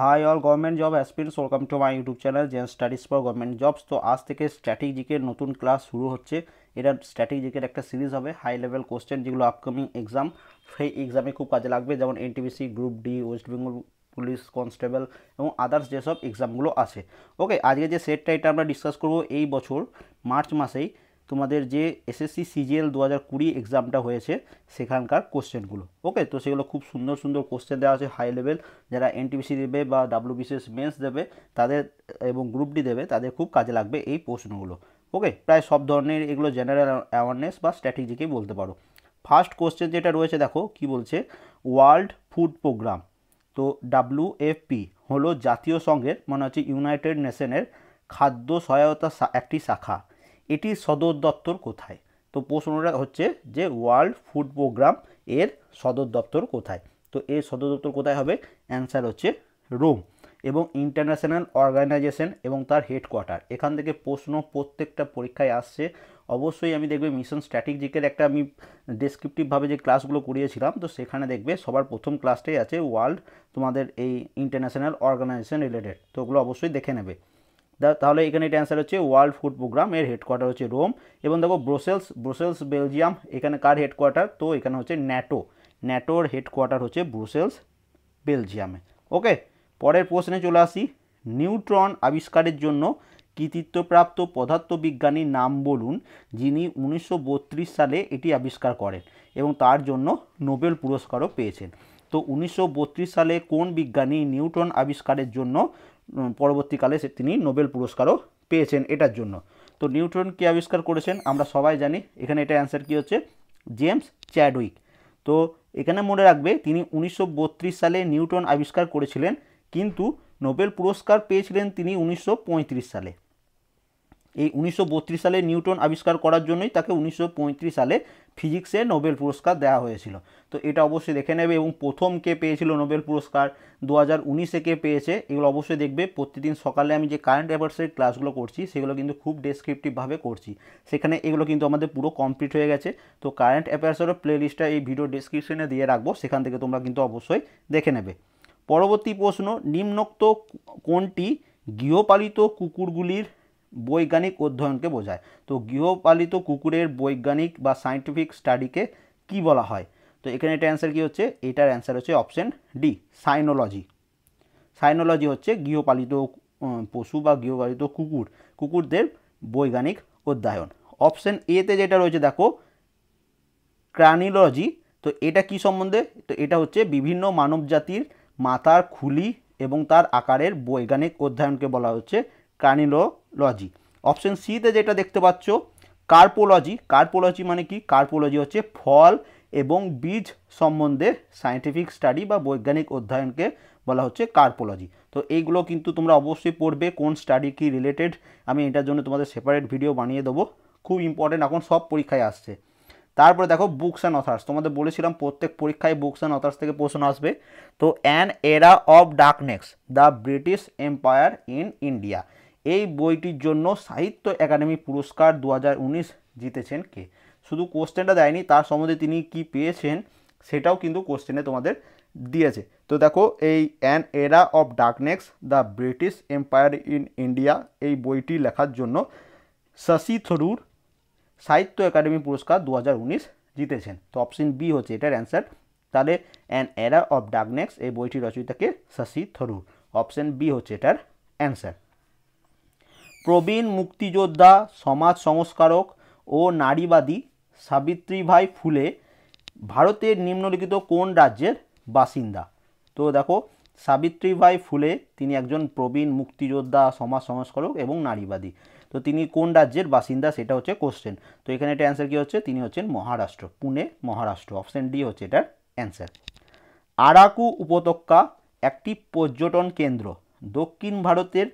high all government job aspirants welcome to my YouTube channel gen studies for government jobs তো আজ থেকে static নতুন class শুরু হচ্ছে এটা স্ট্র্যাটিক একটা সিরিজ হবে হাই লেভেল কোশ্চেন যেগুলো আপকামিং এক্সাম সেই এক্সামে খুব কাজে লাগবে যেমন NTPC group D West Bengal police constable এবং আদার্স যেসব এক্সামগুলো আছে ওকে আজকে যে সেটটা এটা আমরা ডিসকাস করব এই বছর মার্চ মাসেই তোমাদের যে এসএসসি সিজিএল দু হাজার কুড়ি এক্সামটা হয়েছে সেখানকার কোশ্চেনগুলো ওকে তো সেগুলো খুব সুন্দর সুন্দর কোশ্চেন দেওয়া আছে হাই লেভেল যারা এনটিপিসি দেবে বা ডাব্লিউবিসিএস মেন্স দেবে তাদের এবং গ্রুপ ডি দেবে তাদের খুব কাজে লাগবে এই প্রশ্নগুলো ওকে প্রায় সব ধরনের এগুলো জেনারেল অ্যাওয়ারনেস বা স্ট্র্যাটেজিকেই বলতে পারো ফার্স্ট কোশ্চেন যেটা রয়েছে দেখো কি বলছে ওয়ার্ল্ড ফুড প্রোগ্রাম তো ডাব্লিউ এফ পি হলো জাতীয় সংঘের মানে হচ্ছে ইউনাইটেড নেশনের খাদ্য সহায়তা একটি শাখা এটি সদর দপ্তর কোথায় তো প্রশ্নটা হচ্ছে যে ওয়ার্ল্ড ফুড প্রোগ্রাম এর সদর দপ্তর কোথায় তো এর সদর দপ্তর কোথায় হবে অ্যান্সার হচ্ছে রোম এবং ইন্টারন্যাশনাল অর্গানাইজেশন এবং তার হেডকোয়ার্টার এখান থেকে প্রশ্ন প্রত্যেকটা পরীক্ষায় আসছে অবশ্যই আমি দেখবে মিশন স্ট্র্যাটেজিকের একটা আমি ডেসক্রিপটিভভাবে যে ক্লাসগুলো করিয়েছিলাম তো সেখানে দেখবে সবার প্রথম ক্লাসটাই আছে ওয়ার্ল্ড তোমাদের এই ইন্টারন্যাশনাল অর্গানাইজেশন রিলেটেড তো ওগুলো অবশ্যই দেখে নেবে তাহলে এখানে এটা অ্যান্সার হচ্ছে ওয়ার্ল্ড ফুড প্রোগ্রাম এর হেডকোয়ার্টার হচ্ছে রোম এবং দেখো ব্রোসেলস ব্রোসেলস বেলজিয়াম এখানে কার হেডকোয়ার্টার তো এখানে হচ্ছে ন্যাটো ন্যাটোর হেডকোয়ার্টার হচ্ছে ব্রোসেলস বেলজিয়ামে ওকে পরের প্রশ্নে চলে আসি নিউট্রন আবিষ্কারের জন্য কৃতিত্বপ্রাপ্ত পদার্থবিজ্ঞানীর নাম বলুন যিনি উনিশশো সালে এটি আবিষ্কার করেন এবং তার জন্য নোবেল পুরস্কারও পেয়েছেন তো উনিশশো সালে কোন বিজ্ঞানী নিউটন আবিষ্কারের জন্য পরবর্তীকালে তিনি নোবেল পুরস্কারও পেয়েছেন এটার জন্য তো নিউটন কি আবিষ্কার করেছেন আমরা সবাই জানি এখানে এটা অ্যান্সার কী হচ্ছে জেমস চ্যাডউইক তো এখানে মনে রাখবে তিনি উনিশশো সালে নিউটন আবিষ্কার করেছিলেন কিন্তু নোবেল পুরস্কার পেয়েছিলেন তিনি উনিশশো সালে এই উনিশশো সালে নিউটন আবিষ্কার করার জন্যই তাকে উনিশশো সালে ফিজিক্সে নোবেল পুরস্কার দেওয়া হয়েছিল তো এটা অবশ্যই দেখে নেবে এবং প্রথম কে পেয়েছিল নোবেল পুরস্কার দু হাজার উনিশে কে পেয়েছে এগুলো অবশ্যই দেখবে প্রতিদিন সকালে আমি যে কারেন্ট অ্যাফেয়ার্সের ক্লাসগুলো করছি সেগুলো কিন্তু খুব ডেসক্রিপটিভভাবে করছি সেখানে এগুলো কিন্তু আমাদের পুরো কমপ্লিট হয়ে গেছে তো কারেন্ট অ্যাফেয়ার্সেরও প্লেলিস্টটা এই ভিডিও ডেসক্রিপশনে দিয়ে রাখবো সেখান থেকে তোমরা কিন্তু অবশ্যই দেখে নেবে পরবর্তী প্রশ্ন নিম্নোক্ত কোনটি গৃহপালিত কুকুরগুলির বৈজ্ঞানিক অধ্যয়নকে বোঝায় তো গৃহপালিত কুকুরের বৈজ্ঞানিক বা সায়েন্টিফিক স্টাডিকে কি বলা হয় তো এখানে এটা অ্যান্সার কী হচ্ছে এটার অ্যান্সার হচ্ছে অপশন ডি সাইনোলজি সাইনোলজি হচ্ছে গৃহপালিত পশু বা গৃহপালিত কুকুর কুকুরদের বৈজ্ঞানিক অধ্যয়ন অপশান এতে যেটা রয়েছে দেখো ক্রানিলজি তো এটা কি সম্বন্ধে তো এটা হচ্ছে বিভিন্ন মানবজাতির মাথার খুলি এবং তার আকারের বৈজ্ঞানিক অধ্যয়নকে বলা হচ্ছে ক্রানিলো কার্পোলজি অপশন সিতে যেটা দেখতে পাচ্ছ কার্পোলজি কার্পোলজি মানে কি কার্পোলজি হচ্ছে ফল এবং বীজ সম্বন্ধে সায়েন্টিফিক স্টাডি বা বৈজ্ঞানিক অধ্যয়নকে বলা হচ্ছে কার্পোলজি তো এইগুলো কিন্তু তোমরা অবশ্যই পড়বে কোন স্টাডি কি রিলেটেড আমি এটার জন্য তোমাদের সেপারেট ভিডিও বানিয়ে দেবো খুব ইম্পর্টেন্ট এখন সব পরীক্ষায় আসছে তারপরে দেখো বুকস অ্যান্ড অথার্স তোমাদের বলেছিলাম প্রত্যেক পরীক্ষায় বুকস অ্যান্ড অথার্স থেকে প্রশ্ন আসবে তো অ্যান এরা of Darkness The British Empire in India এই বইটির জন্য সাহিত্য একাডেমি পুরস্কার দু জিতেছেন কে শুধু কোশ্চেনটা দেয়নি তার সম্বন্ধে তিনি কি পেয়েছেন সেটাও কিন্তু কোশ্চেনে তোমাদের দিয়েছে তো দেখো এই অ্যান এরা of Darkness The British Empire in India এই বইটি লেখার জন্য শশী থরুর সাহিত্য একাডেমি পুরস্কার দু জিতেছেন তো অপশন বি হচ্ছে এটার অ্যান্সার তাহলে অ্যান এরা অফ ডার্কনেক্স এই বইটি রচয়িতাকে শশী থরুর অপশন বি হচ্ছে এটার অ্যান্সার প্রবীণ মুক্তিযোদ্ধা সমাজ সংস্কারক ও নারীবাদী সাবিত্রীভাই ফুলে ভারতের নিম্নলিখিত কোন রাজ্যের বাসিন্দা তো দেখো সাবিত্রীভাই ফুলে তিনি একজন প্রবীণ মুক্তিযোদ্ধা সমাজ সংস্কারক এবং নারীবাদী তো তিনি কোন রাজ্যের বাসিন্দা সেটা হচ্ছে কোশ্চেন তো এখানে এটা অ্যান্সার কী হচ্ছে তিনি হচ্ছেন মহারাষ্ট্র পুনে মহারাষ্ট্র অপশান ডি হচ্ছে এটার অ্যান্সার আরাকু উপত্যকা একটি পর্যটন কেন্দ্র দক্ষিণ ভারতের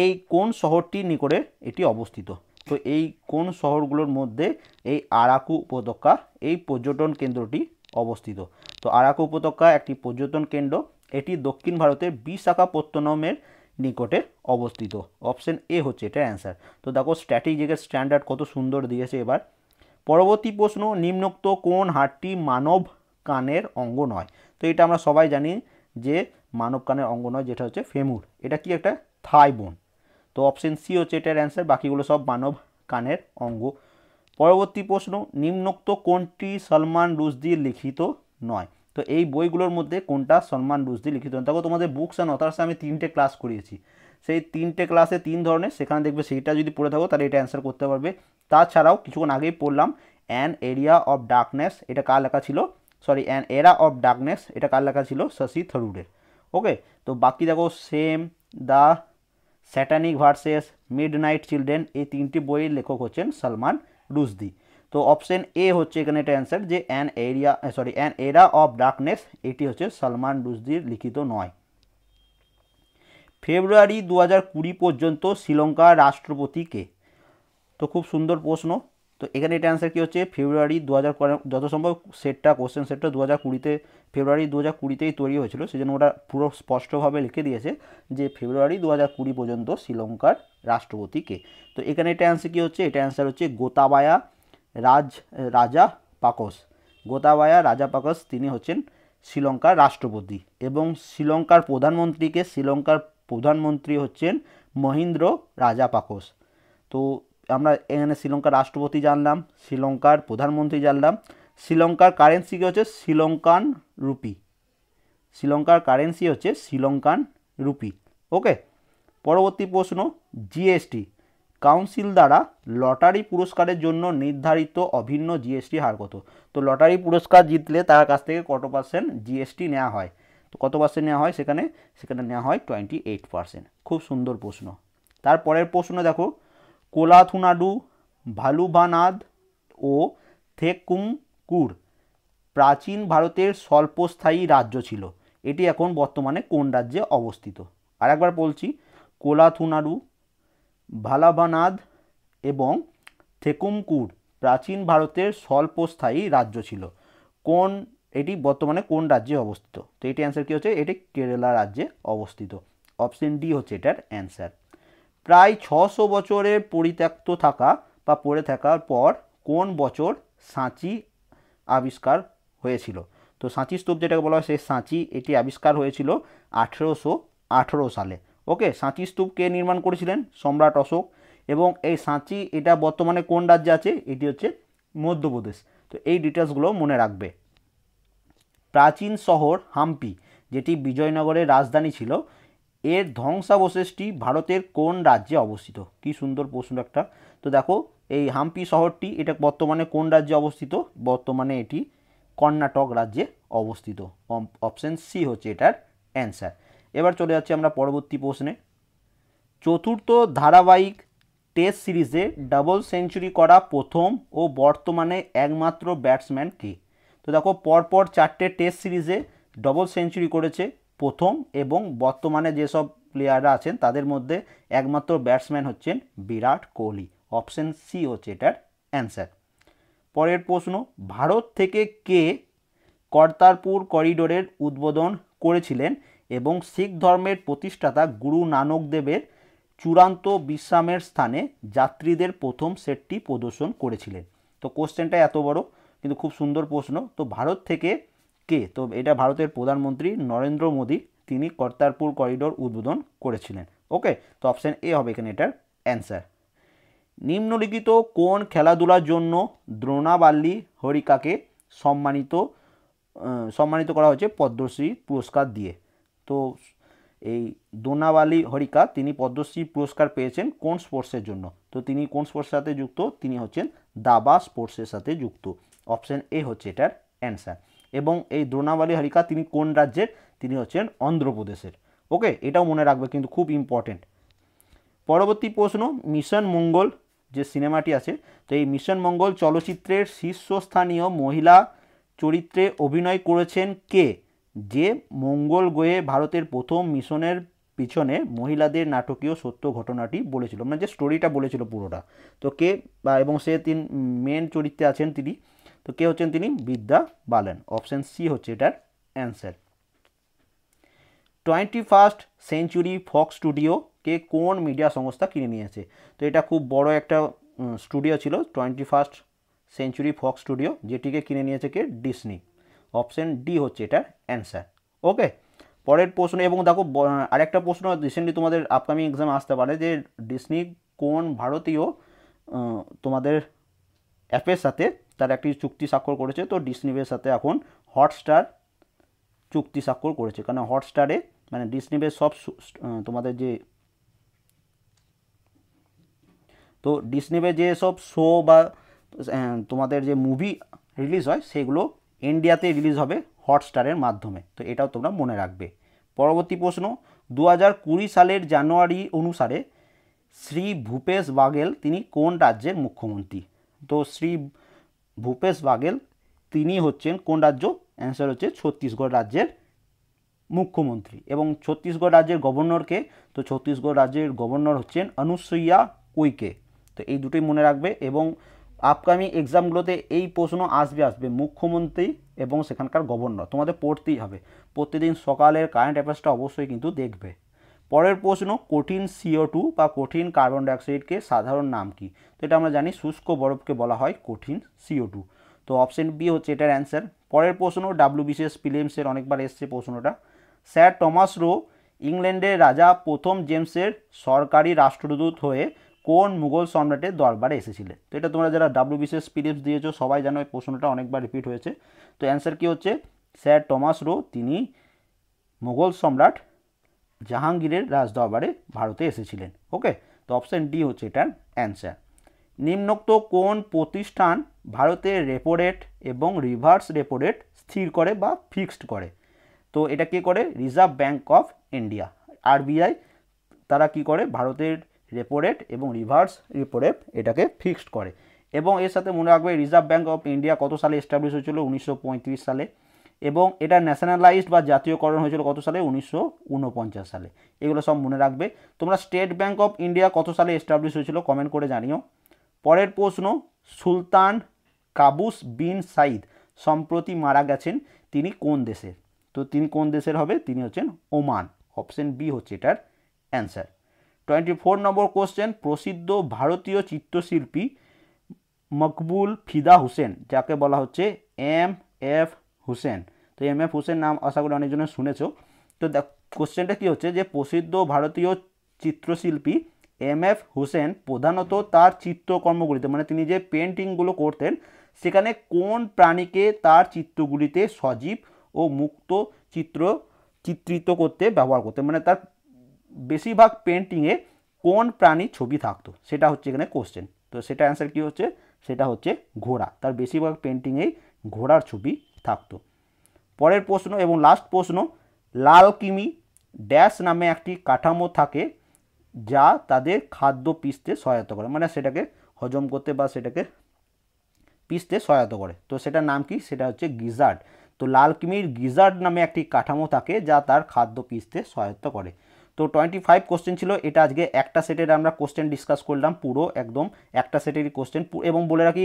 এই কোন শহরটির নিকটে এটি অবস্থিত তো এই কোন শহরগুলোর মধ্যে এই আরাকু উপত্যকা এই পর্যটন কেন্দ্রটি অবস্থিত তো আরাকু উপত্যকা একটি পর্যটন কেন্দ্র এটি দক্ষিণ ভারতের বিশাখাপত্তনমের নিকটে অবস্থিত অপশন এ হচ্ছে এটা অ্যান্সার তো দেখো স্ট্র্যাটেজিকের স্ট্যান্ডার্ড কত সুন্দর দিয়েছে এবার পরবর্তী প্রশ্ন নিম্নোক্ত কোন হাটটি মানব কানের অঙ্গ নয় তো এটা আমরা সবাই জানি যে মানব কানের অঙ্গ নয় যেটা হচ্ছে ফেমুর এটা কি একটা থাই বোন তো অপশন সি হচ্ছে এটার অ্যান্সার বাকিগুলো সব মানব কানের অঙ্গ পরবর্তী প্রশ্ন নিম্নোক্ত কোনটি সলমান দিয়ে লিখিত নয় তো এই বইগুলোর মধ্যে কোনটা সলমান রুশদি লিখিত নয় দেখো তোমাদের বুকস অ্যান্ড অথার্সে আমি তিনটে ক্লাস করিয়েছি সেই তিনটে ক্লাসে তিন ধরনের সেখানে দেখবে সেইটা যদি পড়ে থাকো তাহলে এটা অ্যান্সার করতে পারবে তাছাড়াও কিছুক্ষণ আগেই পড়লাম অ্যান এরিয়া অফ ডার্কনেস এটা কার লেখা ছিল সরি অ্যান এরা অফ ডার্কনেস এটা কার লেখা ছিল শশী থরুরের ওকে তো বাকি দেখো same the satanic verses midnight children এই তিনটি বইয়ের লেখক হচ্ছেন সালমান রুশদি তো অপশন এ হচ্ছে এখানে একটা অ্যান্সার যে অ্যান এরিয়া সরি অ্যান এরা অফ ডার্কনেস এটি হচ্ছে সালমান রুশদির লিখিত নয় ফেব্রুয়ারি দু হাজার কুড়ি পর্যন্ত শ্রীলঙ্কার রাষ্ট্রপতিকে তো খুব সুন্দর প্রশ্ন তো এখানে এটা অ্যান্সার কী হচ্ছে ফেব্রুয়ারি দু হাজার যত সম্ভব সেটটা কোশ্চেন সেটটা দু হাজার কুড়িতে ফেব্রুয়ারি দু হাজার কুড়িতেই তৈরি হয়েছিল সেজন্য ওরা পুরো স্পষ্টভাবে লিখে দিয়েছে যে ফেব্রুয়ারি দু হাজার কুড়ি পর্যন্ত শ্রীলঙ্কার রাষ্ট্রপতিকে তো এখানে এটা অ্যান্সার কী হচ্ছে এটা অ্যান্সার হচ্ছে গোতাবায়া রাজ রাজা পাকস গোতাবায়া রাজা পাকস তিনি হচ্ছেন শ্রীলঙ্কার রাষ্ট্রপতি এবং শ্রীলঙ্কার প্রধানমন্ত্রীকে শ্রীলঙ্কার প্রধানমন্ত্রী হচ্ছেন মহিন্দ্র পাকস তো আমরা এখানে শ্রীলঙ্কার রাষ্ট্রপতি জানলাম শ্রীলঙ্কার প্রধানমন্ত্রী জানলাম শ্রীলঙ্কার কারেন্সি কী হচ্ছে শ্রীলঙ্কান রুপি শ্রীলঙ্কার কারেন্সি হচ্ছে শ্রীলঙ্কান রুপি ওকে পরবর্তী প্রশ্ন জিএসটি কাউন্সিল দ্বারা লটারি পুরস্কারের জন্য নির্ধারিত অভিন্ন জিএসটি হার কত তো লটারি পুরস্কার জিতলে তার কাছ থেকে কত পার্সেন্ট জিএসটি নেওয়া হয় তো কত পার্সেন্ট নেওয়া হয় সেখানে সেখানে নেওয়া হয় টোয়েন্টি এইট পার্সেন্ট খুব সুন্দর প্রশ্ন তারপরের প্রশ্ন দেখো কোলাথুনাডু ভালুভানাদ ও থেকুমকুর প্রাচীন ভারতের স্বল্পস্থায়ী রাজ্য ছিল এটি এখন বর্তমানে কোন রাজ্যে অবস্থিত আর একবার বলছি কোলাথুনাডু ভালাভানাদ এবং থেকুমকুর প্রাচীন ভারতের স্বল্পস্থায়ী রাজ্য ছিল কোন এটি বর্তমানে কোন রাজ্যে অবস্থিত তো এটি অ্যান্সার কী হচ্ছে এটি কেরালা রাজ্যে অবস্থিত অপশন ডি হচ্ছে এটার অ্যান্সার প্রায় ছশো বছরের পরিত্যক্ত থাকা বা পড়ে থাকার পর কোন বছর সাঁচি আবিষ্কার হয়েছিল তো সাঁচি স্তূপ যেটাকে বলা হয় সেই সাঁচি এটি আবিষ্কার হয়েছিল আঠেরোশো আঠেরো সালে ওকে সাঁচি স্তূপ কে নির্মাণ করেছিলেন সম্রাট অশোক এবং এই সাঁচি এটা বর্তমানে কোন রাজ্যে আছে এটি হচ্ছে মধ্যপ্রদেশ তো এই ডিটেলসগুলো মনে রাখবে প্রাচীন শহর হাম্পি যেটি বিজয়নগরের রাজধানী ছিল এর ধ্বংসাবশেষটি ভারতের কোন রাজ্যে অবস্থিত কি সুন্দর প্রশ্ন একটা তো দেখো এই হাম্পি শহরটি এটা বর্তমানে কোন রাজ্যে অবস্থিত বর্তমানে এটি কর্ণাটক রাজ্যে অবস্থিত অপশান সি হচ্ছে এটার অ্যান্সার এবার চলে যাচ্ছি আমরা পরবর্তী প্রশ্নে চতুর্থ ধারাবাহিক টেস্ট সিরিজে ডাবল সেঞ্চুরি করা প্রথম ও বর্তমানে একমাত্র ব্যাটসম্যান কে তো দেখো পরপর চারটে টেস্ট সিরিজে ডবল সেঞ্চুরি করেছে প্রথম এবং বর্তমানে যেসব প্লেয়াররা আছেন তাদের মধ্যে একমাত্র ব্যাটসম্যান হচ্ছেন বিরাট কোহলি অপশন সি হচ্ছে এটার অ্যান্সার পরের প্রশ্ন ভারত থেকে কে কর্তারপুর করিডোরের উদ্বোধন করেছিলেন এবং শিখ ধর্মের প্রতিষ্ঠাতা গুরু নানক দেবের চূড়ান্ত বিশ্রামের স্থানে যাত্রীদের প্রথম সেটটি প্রদর্শন করেছিলেন তো কোশ্চেনটা এত বড় কিন্তু খুব সুন্দর প্রশ্ন তো ভারত থেকে কে তো এটা ভারতের প্রধানমন্ত্রী নরেন্দ্র মোদী তিনি কর্তারপুর করিডোর উদ্বোধন করেছিলেন ওকে তো অপশান এ হবে এখানে এটার অ্যান্সার নিম্নলিখিত কোন খেলাধুলার জন্য দ্রোণাবাল্লি হরিকাকে সম্মানিত সম্মানিত করা হয়েছে পদ্মশ্রী পুরস্কার দিয়ে তো এই দোনাবালি হরিকা তিনি পদ্মশ্রী পুরস্কার পেয়েছেন কোন স্পোর্টসের জন্য তো তিনি কোন স্পোর্টসের সাথে যুক্ত তিনি হচ্ছেন দাবা স্পোর্টসের সাথে যুক্ত অপশান এ হচ্ছে এটার অ্যান্সার এবং এই দ্রোণাবালী হারিকা তিনি কোন রাজ্যের তিনি হচ্ছেন অন্ধ্রপ্রদেশের ওকে এটাও মনে রাখবে কিন্তু খুব ইম্পর্টেন্ট পরবর্তী প্রশ্ন মিশন মঙ্গল যে সিনেমাটি আছে তো এই মিশন মঙ্গল চলচ্চিত্রের শীর্ষস্থানীয় মহিলা চরিত্রে অভিনয় করেছেন কে যে মঙ্গল গোয়ে ভারতের প্রথম মিশনের পিছনে মহিলাদের নাটকীয় সত্য ঘটনাটি বলেছিল মানে যে স্টোরিটা বলেছিল পুরোটা তো কে বা এবং সে তিন মেন চরিত্রে আছেন তিনি তো কে হচ্ছেন তিনি বিদ্যা বালেন অপশান সি হচ্ছে এটার answer twenty first century fox studio কে কোন মিডিয়া সংস্থা কিনে নিয়েছে তো এটা খুব বড় একটা স্টুডিও ছিল twenty first century fox studio যেটিকে কিনে নিয়েছে কে ডিসনি অপশান ডি হচ্ছে এটার অ্যান্সার ওকে পরের প্রশ্ন এবং দেখো আরেকটা প্রশ্ন রিসেন্টলি তোমাদের আপকামিং এক্সাম আসতে পারে যে ডিসনি কোন ভারতীয় তোমাদের অ্যাপের সাথে তার একটি চুক্তি স্বাক্ষর করেছে তো ডিসনিভের সাথে এখন হটস্টার চুক্তি স্বাক্ষর করেছে কারণ হটস্টারে মানে ডিসনিভের সব তোমাদের যে তো ডিসনিভে যে সব শো বা তোমাদের যে মুভি রিলিজ হয় সেগুলো ইন্ডিয়াতে রিলিজ হবে হটস্টারের মাধ্যমে তো এটাও তোমরা মনে রাখবে পরবর্তী প্রশ্ন দু সালের জানুয়ারি অনুসারে শ্রী ভূপেশ বাঘেল তিনি কোন রাজ্যের মুখ্যমন্ত্রী তো শ্রী ভূপেশ বাগেল তিনি হচ্ছেন কোন রাজ্য অ্যান্সার হচ্ছে ছত্তিশগড় রাজ্যের মুখ্যমন্ত্রী এবং ছত্তিশগড় রাজ্যের গভর্নরকে তো ছত্তিশগড় রাজ্যের গভর্নর হচ্ছেন অনুসইয়া কুইকে তো এই দুটোই মনে রাখবে এবং আপকামিং এক্সামগুলোতে এই প্রশ্ন আসবে আসবে মুখ্যমন্ত্রী এবং সেখানকার গভর্নর তোমাদের পড়তেই হবে প্রতিদিন সকালের কারেন্ট অ্যাফেয়ার্সটা অবশ্যই কিন্তু দেখবে পরের প্রশ্ন কঠিন সিও টু বা কঠিন কার্বন ডাইঅক্সাইডকে সাধারণ নাম কি তো এটা আমরা জানি শুষ্ক বরফকে বলা হয় কঠিন সিও টু তো অপশন বি হচ্ছে এটার অ্যান্সার পরের প্রশ্ন ডাব্লিউবিসিএস ফিলিমসের অনেকবার এসছে প্রশ্নটা স্যার টমাস রো ইংল্যান্ডের রাজা প্রথম জেমসের সরকারি রাষ্ট্রদূত হয়ে কোন মুঘল সম্রাটের দরবারে এসেছিলেন তো এটা তোমরা যারা ডাব্লিউবিসিএস ফিলিমস দিয়েছো সবাই জানো এই প্রশ্নটা অনেকবার রিপিট হয়েছে তো অ্যান্সার কি হচ্ছে স্যার টমাস রো তিনি মুঘল সম্রাট জাহাঙ্গীরের রাজদরবারে ভারতে এসেছিলেন ওকে তো অপশান ডি হচ্ছে এটার অ্যান্সার নিম্নোক্ত কোন প্রতিষ্ঠান ভারতের রেপো রেট এবং রিভার্স রেপো রেট স্থির করে বা ফিক্সড করে তো এটা কে করে reserve bank of India RBI তারা কি করে ভারতের রেপো রেট এবং রিভার্স রেপো রেট এটাকে ফিক্সড করে এবং এর সাথে মনে রাখবে রিজার্ভ ব্যাঙ্ক অফ ইন্ডিয়া কত সালে এস্টাবলিশ হয়েছিল উনিশশো সালে এবং এটা ন্যাশনালাইজড বা জাতীয়করণ হয়েছিল কত সালে উনিশশো সালে এগুলো সব মনে রাখবে তোমরা স্টেট ব্যাঙ্ক অফ ইন্ডিয়া কত সালে এস্টাবলিশ হয়েছিল কমেন্ট করে জানিও পরের প্রশ্ন সুলতান কাবুস বিন সাইদ সম্প্রতি মারা গেছেন তিনি কোন দেশের তো তিনি কোন দেশের হবে তিনি হচ্ছেন ওমান অপশন বি হচ্ছে এটার answer twenty four number question প্রসিদ্ধ ভারতীয় চিত্রশিল্পী মকবুল ফিদা হুসেন যাকে বলা হচ্ছে এম এফ হুসেন তো এম এফ হুসেন নাম আশা করি অনেকজনে শুনেছো তো দেখ কোশ্চেনটা কী হচ্ছে যে প্রসিদ্ধ ভারতীয় চিত্রশিল্পী এম এফ হুসেন প্রধানত তার চিত্রকর্মগুলিতে মানে তিনি যে পেন্টিংগুলো করতেন সেখানে কোন প্রাণীকে তার চিত্রগুলিতে সজীব ও মুক্ত চিত্র চিত্রিত করতে ব্যবহার করতেন মানে তার বেশিরভাগ পেন্টিংয়ে কোন প্রাণী ছবি থাকতো সেটা হচ্ছে এখানে কোশ্চেন তো সেটা অ্যান্সার কী হচ্ছে সেটা হচ্ছে ঘোড়া তার বেশিরভাগ পেন্টিংয়েই ঘোড়ার ছবি থাকতো পরের প্রশ্ন এবং লাস্ট প্রশ্ন লাল কিমি ড্যাশ নামে একটি কাঠামো থাকে যা তাদের খাদ্য পিসতে সহায়তা করে মানে সেটাকে হজম করতে বা সেটাকে পিসতে সহায়তা করে তো সেটার নাম কি সেটা হচ্ছে গিজার্ড তো লাল কিমির গিজার্ড নামে একটি কাঠামো থাকে যা তার খাদ্য পিসতে সহায়তা করে তো টোয়েন্টি ফাইভ কোশ্চেন ছিল এটা আজকে একটা সেটের আমরা কোশ্চেন ডিসকাস করলাম পুরো একদম একটা সেটেরই কোশ্চেন এবং বলে রাখি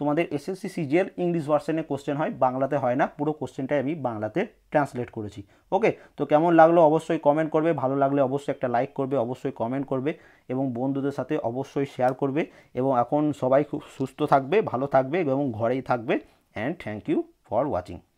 তোমাদের এসএসসি সিজিএল ইংলিশ ভার্সনে কোশ্চেন হয় বাংলাতে হয় না পুরো কোশ্চেনটাই আমি বাংলাতে ট্রান্সলেট করেছি ওকে তো কেমন লাগলো অবশ্যই কমেন্ট করবে ভালো লাগলে অবশ্যই একটা লাইক করবে অবশ্যই কমেন্ট করবে এবং বন্ধুদের সাথে অবশ্যই শেয়ার করবে এবং এখন সবাই খুব সুস্থ থাকবে ভালো থাকবে এবং ঘরেই থাকবে and thank you for watching